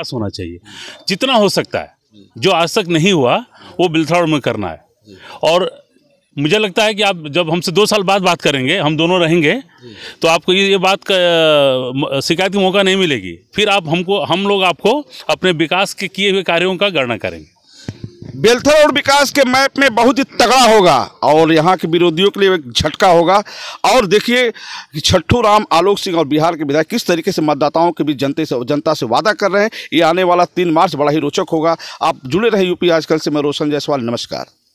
विकास होना चाहिए जितना हो सकता है जो आज तक नहीं हुआ वो बिलथौड़ में करना है और मुझे लगता है कि आप जब हमसे दो साल बाद बात करेंगे हम दोनों रहेंगे तो आपको ये बात का शिकायत की मौका नहीं मिलेगी फिर आप हमको हम लोग आपको अपने विकास के किए हुए कार्यों का गणना करेंगे बेलथर और विकास के मैप में बहुत ही तगड़ा होगा और यहाँ के विरोधियों के लिए एक झटका होगा और देखिए छठू राम आलोक सिंह और बिहार के विधायक किस तरीके से मतदाताओं के बीच जनता से जनता से वादा कर रहे हैं ये आने वाला तीन मार्च बड़ा ही रोचक होगा आप जुड़े रहे यूपी आजकल से मैं रोशन जायसवाल नमस्कार